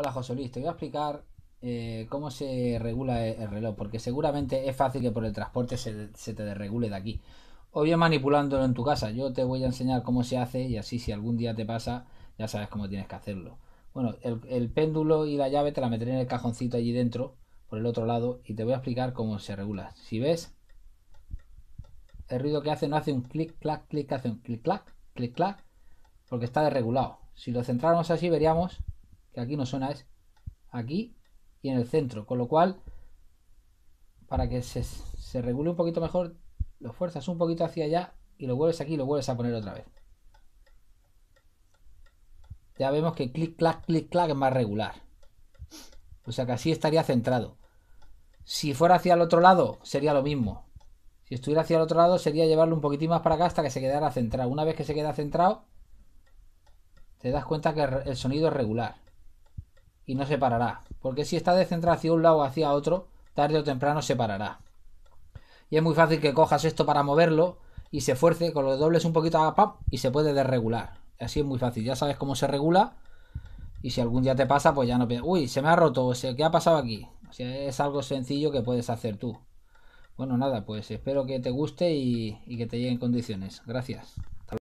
Hola José Luis, te voy a explicar eh, cómo se regula e-, el reloj, porque seguramente es fácil que por el transporte se, te desregule de aquí. O bien manipulándolo en tu casa, yo te voy a enseñar cómo se hace y así si algún día te pasa, ya sabes cómo tienes que hacerlo. Bueno, el, péndulo y la llave te la meteré en el cajoncito allí dentro, por el otro lado, y te voy a explicar cómo se regula. Si ves, el ruido que hace no hace un clic, clac, clic, hace un clic, clac, clic, clac, porque está desregulado. Si lo centráramos así, veríamos aquí no suena es aquí y en el centro, con lo cual para que se, se regule un poquito mejor lo fuerzas un poquito hacia allá y lo vuelves aquí lo vuelves a poner otra vez. Ya vemos que clic, clac, clic, clac es más regular. O sea que así estaría centrado. Si fuera hacia el otro lado, sería lo mismo. Si estuviera hacia el otro lado, sería llevarlo un poquitín más para acá hasta que se quedara centrado. Una vez que se queda centrado, te das cuenta que el sonido es regular y no se parará, porque si está descentrado hacia un lado o hacia otro, tarde o temprano se parará. Y es muy fácil que cojas esto para moverlo y se fuerce, con los dobles un poquito a pap y se puede desregular. Así es muy fácil, ya sabes cómo se regula. Y si algún día te pasa, pues ya no uy, se me ha roto, o sea, ¿qué ha pasado aquí? es algo sencillo que puedes hacer tú. Bueno, nada, pues espero que te guste y, y que te lleguen condiciones. Gracias.